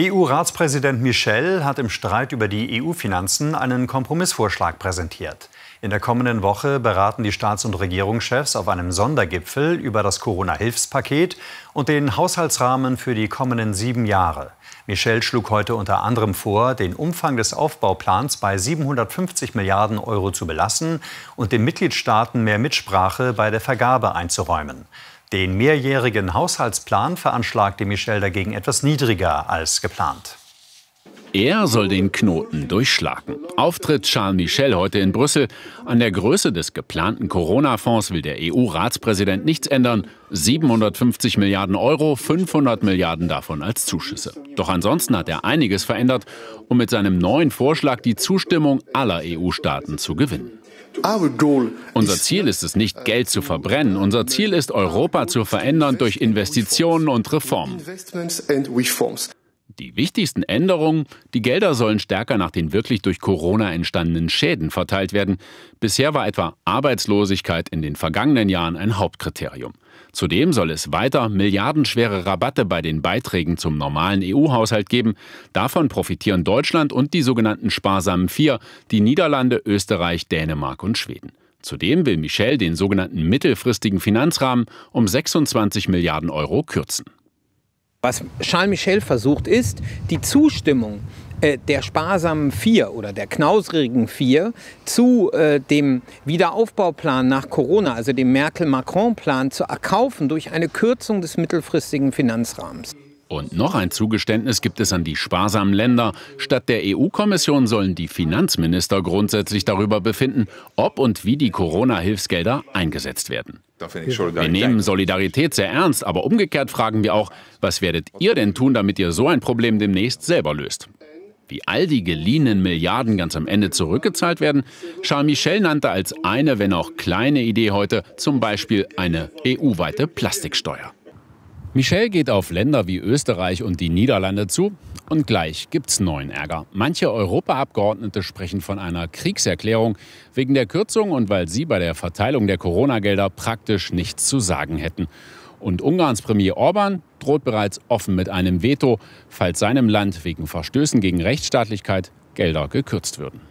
EU-Ratspräsident Michel hat im Streit über die EU-Finanzen einen Kompromissvorschlag präsentiert. In der kommenden Woche beraten die Staats- und Regierungschefs auf einem Sondergipfel über das Corona-Hilfspaket und den Haushaltsrahmen für die kommenden sieben Jahre. Michel schlug heute unter anderem vor, den Umfang des Aufbauplans bei 750 Milliarden Euro zu belassen und den Mitgliedstaaten mehr Mitsprache bei der Vergabe einzuräumen. Den mehrjährigen Haushaltsplan veranschlagte Michel dagegen etwas niedriger als geplant. Er soll den Knoten durchschlagen. Auftritt Charles Michel heute in Brüssel. An der Größe des geplanten Corona-Fonds will der EU-Ratspräsident nichts ändern. 750 Milliarden Euro, 500 Milliarden davon als Zuschüsse. Doch ansonsten hat er einiges verändert, um mit seinem neuen Vorschlag die Zustimmung aller EU-Staaten zu gewinnen. Unser Ziel ist es nicht, Geld zu verbrennen. Unser Ziel ist, Europa zu verändern durch Investitionen und Reformen. Die wichtigsten Änderungen, die Gelder sollen stärker nach den wirklich durch Corona entstandenen Schäden verteilt werden. Bisher war etwa Arbeitslosigkeit in den vergangenen Jahren ein Hauptkriterium. Zudem soll es weiter milliardenschwere Rabatte bei den Beiträgen zum normalen EU-Haushalt geben. Davon profitieren Deutschland und die sogenannten sparsamen Vier, die Niederlande, Österreich, Dänemark und Schweden. Zudem will Michel den sogenannten mittelfristigen Finanzrahmen um 26 Milliarden Euro kürzen. Was Charles Michel versucht ist, die Zustimmung äh, der sparsamen Vier oder der knausrigen Vier zu äh, dem Wiederaufbauplan nach Corona, also dem Merkel-Macron-Plan, zu erkaufen durch eine Kürzung des mittelfristigen Finanzrahmens. Und noch ein Zugeständnis gibt es an die sparsamen Länder. Statt der EU-Kommission sollen die Finanzminister grundsätzlich darüber befinden, ob und wie die Corona-Hilfsgelder eingesetzt werden. Wir nehmen Solidarität sehr ernst, aber umgekehrt fragen wir auch, was werdet ihr denn tun, damit ihr so ein Problem demnächst selber löst? Wie all die geliehenen Milliarden ganz am Ende zurückgezahlt werden, Charles Michel nannte als eine, wenn auch kleine Idee heute zum Beispiel eine EU-weite Plastiksteuer. Michel geht auf Länder wie Österreich und die Niederlande zu und gleich gibt's neuen Ärger. Manche Europaabgeordnete sprechen von einer Kriegserklärung wegen der Kürzung und weil sie bei der Verteilung der Corona-Gelder praktisch nichts zu sagen hätten. Und Ungarns Premier Orban droht bereits offen mit einem Veto, falls seinem Land wegen Verstößen gegen Rechtsstaatlichkeit Gelder gekürzt würden.